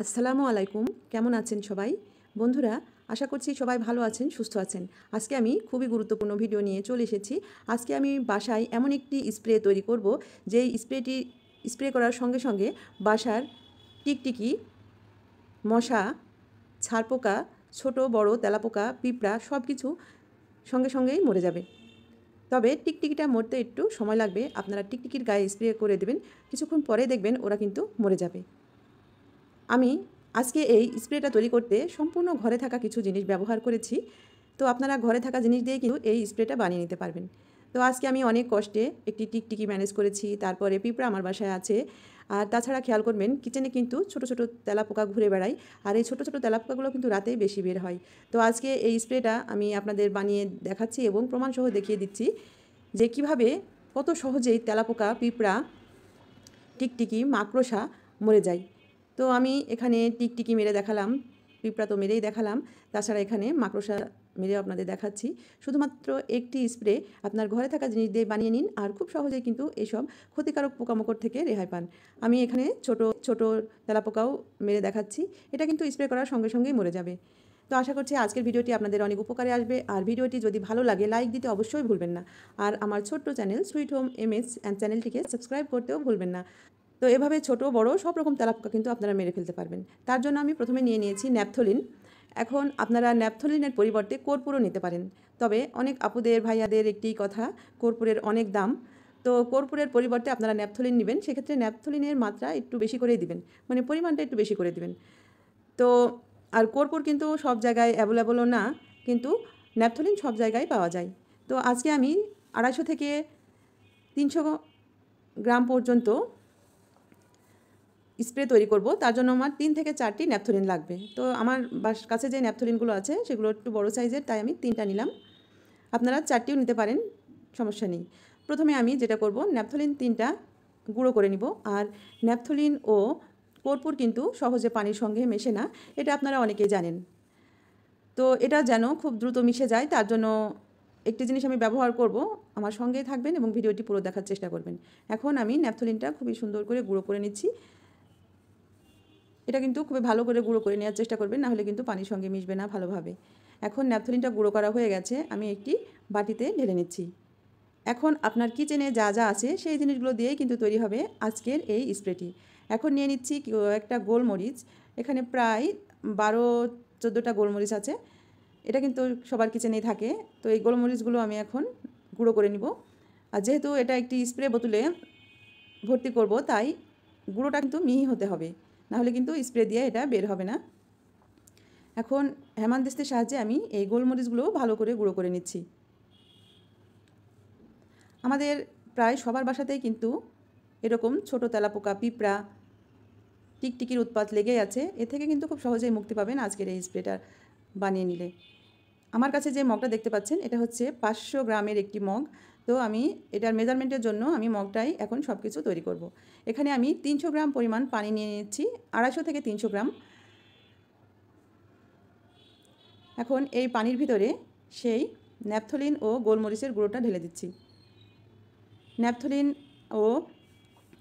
আসসালামু আলাইকুম কেমন আছেন সবাই বন্ধুরা আশা করছি সবাই ভালো আছেন সুস্থ আছেন আজকে আমি খুবই গুরুত্বপূর্ণ ভিডিও নিয়ে চলে এসেছি আজকে আমি বাসায় এমন একটি স্প্রে তৈরি করব যেই স্প্রেটি স্প্রে করার সঙ্গে সঙ্গে বাসার টিকটিকি মশা ছারপোকা ছোট বড় তেলাপোকা পিঁপড়া সব কিছু সঙ্গে সঙ্গেই মরে যাবে তবে টিকটিকিটা মরতে একটু সময় লাগবে আপনারা টিকটিকির গায়ে স্প্রে করে দেবেন কিছুক্ষণ পরে দেখবেন ওরা কিন্তু মরে যাবে আমি আজকে এই স্প্রেটা তৈরি করতে সম্পূর্ণ ঘরে থাকা কিছু জিনিস ব্যবহার করেছি তো আপনারা ঘরে থাকা জিনিস দিয়ে কিন্তু এই স্প্রেটা বানিয়ে নিতে পারবেন তো আজকে আমি অনেক কষ্টে একটি টিকটিকি ম্যানেজ করেছি তারপরে পিঁপড়া আমার বাসায় আছে আর তাছাড়া খেয়াল করবেন কিচেনে কিন্তু ছোট ছোট তেলাপোকা ঘুরে বেড়াই আর এই ছোট ছোট তেলাপোকাগুলো কিন্তু রাতেই বেশি বের হয় তো আজকে এই স্প্রেটা আমি আপনাদের বানিয়ে দেখাচ্ছি এবং প্রমাণসহ দেখিয়ে দিচ্ছি যে কিভাবে কত সহজেই তেলাপোকা পিঁপড়া টিকটিকি মাকড়সা মরে যায় তো আমি এখানে টিকটিকি মেরে দেখালাম পিঁপড়া তো মেরেই দেখালাম তাছাড়া এখানে মাকড়সা মেরেও আপনাদের দেখাচ্ছি শুধুমাত্র একটি স্প্রে আপনার ঘরে থাকা জিনিস দিয়ে বানিয়ে নিন আর খুব সহজে কিন্তু এসব ক্ষতিকারক পোকামাকড় থেকে রেহাই পান আমি এখানে ছোট ছোট পোকাও মেরে দেখাচ্ছি এটা কিন্তু স্প্রে করার সঙ্গে সঙ্গেই মরে যাবে তো আশা করছি আজকের ভিডিওটি আপনাদের অনেক উপকারে আসবে আর ভিডিওটি যদি ভালো লাগে লাইক দিতে অবশ্যই ভুলবেন না আর আমার ছোট্ট channel sweet home MS and চ্যানেলটিকে সাবস্ক্রাইব করতেও ভুলবেন না তো এভাবে ছোট বড় সব রকম তেলাপোকা কিন্তু আপনারা মেরে ফেলতে পারবেন তার জন্য আমি প্রথমে নিয়ে নিয়েছি ন্যাপথলিন এখন আপনারা ন্যাপথলিনের পরিবর্তে কর্পূরও নিতে পারেন তবে অনেক আপুদের ভাইয়াদের একটি কথা কর্পূরের অনেক দাম তো কর্পূরের পরিবর্তে আপনারা ন্যাপথলিন নেবেন সেক্ষেত্রে ন্যাপথলিনের মাত্রা একটু বেশি করেই দিবেন মানে পরিমাণটা একটু বেশি করে দিবেন তো আর কর্পূর কিন্তু সব জায়গায় অ্যাভেলেবলও না কিন্তু ন্যাপথলিন সব জায়গায় পাওয়া যায় তো আজকে আমি আড়াইশো থেকে তিনশো গ্রাম পর্যন্ত স্প্রে তৈরি করব তার জন্য আমার তিন থেকে চারটি ন্যাপথলিন লাগবে তো আমার কাছে যে ন্যাপথলিনগুলো আছে সেগুলো একটু বড় সাইজের তাই আমি তিনটা নিলাম আপনারা চারটিও নিতে পারেন সমস্যা নেই প্রথমে আমি যেটা করব ন্যাপথলিন তিনটা গুঁড়ো করে নিব আর ন্যাপথলিন ও কর্পূর কিন্তু সহজে পানির সঙ্গে মেশে না এটা আপনারা অনেকেই জানেন তো এটা যেন খুব দ্রুত মিশে যায় তার জন্য একটি জিনিস আমি ব্যবহার করব আমার সঙ্গেই থাকবেন এবং ভিডিওটি পুরো দেখার চেষ্টা করবেন এখন আমি ন্যাপথলিনটা খুবই সুন্দর করে গুঁড়ো করে নিচ্ছি এটা কিন্তু খুবই ভালো করে গুঁড়ো করে নেওয়ার চেষ্টা করবেন নাহলে কিন্তু পানির সঙ্গে মিশবে না ভালোভাবে এখন ন্যাপথলিনটা গুঁড়ো করা হয়ে গেছে আমি একটি বাটিতে ঢেলে নিচ্ছি এখন আপনার কিচেনে যা যা আছে সেই জিনিসগুলো দিয়েই কিন্তু তৈরি হবে আজকের এই স্প্রেটি এখন নিয়ে নিচ্ছি একটা গোলমরিচ এখানে প্রায় বারো চোদ্দোটা গোলমরিচ আছে এটা কিন্তু সবার কিচেনেই থাকে তো এই গোলমরিচগুলো আমি এখন গুঁড়ো করে নিব আর যেহেতু এটা একটি স্প্রে বোতলে ভর্তি করব তাই গুঁড়োটা কিন্তু মিহি হতে হবে নাহলে কিন্তু স্প্রে দিয়ে এটা বের হবে না এখন হেমানদেস্তের সাহায্যে আমি এই গোলমরিচগুলোও ভালো করে গুঁড়ো করে নিচ্ছি আমাদের প্রায় সবার বাসাতেই কিন্তু এরকম ছোট তেলাপোকা পিঁপড়া টিকটিকির উৎপাত লেগেই আছে এ থেকে কিন্তু খুব সহজেই মুক্তি পাবেন আজকের এই স্প্রেটা বানিয়ে নিলে আমার কাছে যে মগটা দেখতে পাচ্ছেন এটা হচ্ছে পাঁচশো গ্রামের একটি মগ তো আমি এটার মেজারমেন্টের জন্য আমি মগটাই এখন সব কিছু তৈরি করব। এখানে আমি তিনশো গ্রাম পরিমাণ পানি নিয়ে নিচ্ছি আড়াইশো থেকে তিনশো গ্রাম এখন এই পানির ভিতরে সেই ন্যাপথলিন ও গোলমরিচের গুঁড়োটা ঢেলে দিচ্ছি ন্যাপথলিন ও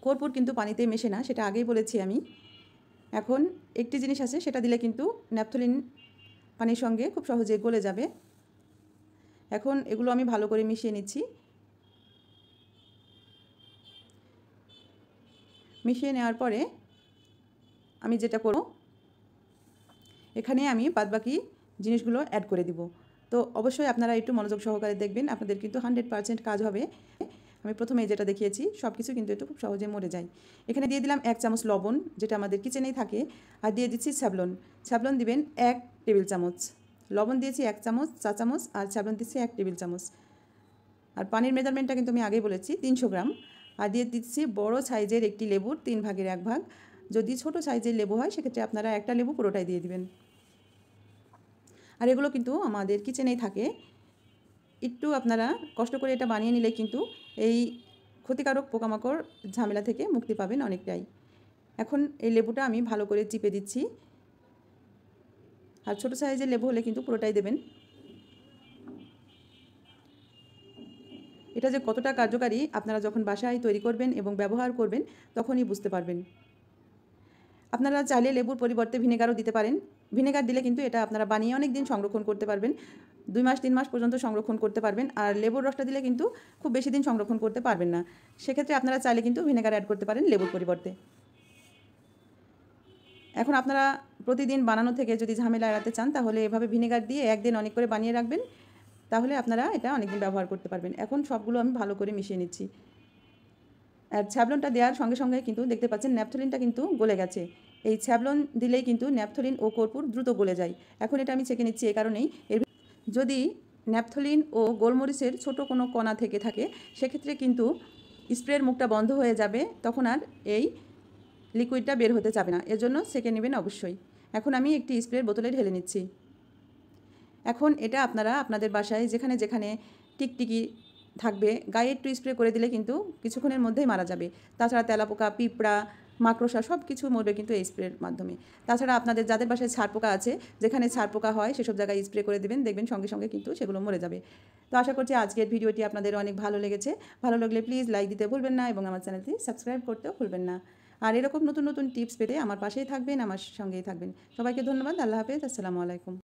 কর্পূর কিন্তু পানিতে মেশে না সেটা আগেই বলেছি আমি এখন একটি জিনিস আছে সেটা দিলে কিন্তু ন্যাপথলিন পানির সঙ্গে খুব সহজে গলে যাবে এখন এগুলো আমি ভালো করে মিশিয়ে নিচ্ছি মিশিয়ে নেওয়ার পরে আমি যেটা করব এখানে আমি বাদবাকি জিনিসগুলো অ্যাড করে দিব তো অবশ্যই আপনারা একটু মনোযোগ সহকারে দেখবেন আপনাদের কিন্তু হান্ড্রেড পারসেন্ট কাজ হবে আমি প্রথমে যেটা দেখিয়েছি সব কিছু কিন্তু একটু খুব সহজে মরে যায় এখানে দিয়ে দিলাম এক চামচ লবণ যেটা আমাদের কিচেনেই থাকে আর দিয়ে দিচ্ছি স্যাবলন স্যাবলন দিবেন এক টেবিল চামচ লবণ দিয়েছি এক চামচ চা চামচ আর স্যাবলন দিচ্ছি এক টেবিল চামচ আর পানির মেজারমেন্টটা কিন্তু আমি আগেই বলেছি তিনশো গ্রাম আর দিয়ে দিচ্ছি বড় সাইজের একটি লেবুর তিন ভাগের এক ভাগ যদি ছোট সাইজের লেবু হয় সেক্ষেত্রে আপনারা একটা লেবু পুরোটাই দিয়ে দিবেন আর এগুলো কিন্তু আমাদের কিচেনেই থাকে একটু আপনারা কষ্ট করে এটা বানিয়ে নিলে কিন্তু এই ক্ষতিকারক পোকামাকড় ঝামেলা থেকে মুক্তি পাবেন অনেকটাই এখন এই লেবুটা আমি ভালো করে চিপে দিচ্ছি আর ছোট সাইজের লেবু হলে কিন্তু পুরোটাই দেবেন এটা যে কতটা কার্যকারী আপনারা যখন বাসায় তৈরি করবেন এবং ব্যবহার করবেন তখনই বুঝতে পারবেন আপনারা চাইলে লেবুর পরিবর্তে ভিনেগারও দিতে পারেন ভিনেগার দিলে কিন্তু এটা আপনারা বানিয়ে অনেক দিন সংরক্ষণ করতে পারবেন দুই মাস তিন মাস পর্যন্ত সংরক্ষণ করতে পারবেন আর লেবুর রসটা দিলে কিন্তু খুব বেশি দিন সংরক্ষণ করতে পারবেন না সেক্ষেত্রে আপনারা চাইলে কিন্তু ভিনেগার অ্যাড করতে পারেন লেবুর পরিবর্তে এখন আপনারা প্রতিদিন বানানো থেকে যদি ঝামেলা এড়াতে চান তাহলে এভাবে ভিনেগার দিয়ে একদিন অনেক করে বানিয়ে রাখবেন তাহলে আপনারা এটা অনেকদিন ব্যবহার করতে পারবেন এখন সবগুলো আমি ভালো করে মিশিয়ে নিচ্ছি আর ছ্যাবলনটা দেওয়ার সঙ্গে সঙ্গে কিন্তু দেখতে পাচ্ছেন ন্যাপথলিনটা কিন্তু গলে গেছে এই ছ্যাবলন দিলেই কিন্তু ন্যাপথলিন ও কর্পূর দ্রুত গলে যায় এখন এটা আমি চেকে নিচ্ছি এ কারণেই এর যদি ন্যাপথলিন ও গোলমরিচের ছোট কোনো কণা থেকে থাকে সেক্ষেত্রে কিন্তু স্প্রের মুখটা বন্ধ হয়ে যাবে তখন আর এই লিকুইডটা বের হতে যাবে না এর জন্য সেকে নেবেন অবশ্যই এখন আমি একটি স্প্রের বোতলে ঢেলে নিচ্ছি এখন এটা আপনারা আপনাদের বাসায় যেখানে যেখানে টিকটিকি থাকবে গায়ে একটু স্প্রে করে দিলে কিন্তু কিছুক্ষণের মধ্যেই মারা যাবে তাছাড়া তেলাপোকা পিঁপড়া মাকড়সা সব কিছু মরবে কিন্তু এই স্প্রের মাধ্যমে তাছাড়া আপনাদের যাদের বাসায় ছাড় পোকা আছে যেখানে ছাড় পোকা হয় সেসব জায়গায় স্প্রে করে দেবেন দেখবেন সঙ্গে সঙ্গে কিন্তু সেগুলো মরে যাবে তো আশা করছি আজকের ভিডিওটি আপনাদের অনেক ভালো লেগেছে ভালো লাগলে প্লিজ লাইক দিতে ভুলবেন না এবং আমার চ্যানেলটি সাবস্ক্রাইব করতেও ভুলবেন না আর এরকম নতুন নতুন টিপস পেতে আমার পাশেই থাকবেন আমার সঙ্গেই থাকবেন সবাইকে ধন্যবাদ আল্লাহ হাফেজ আসসালামু আলাইকুম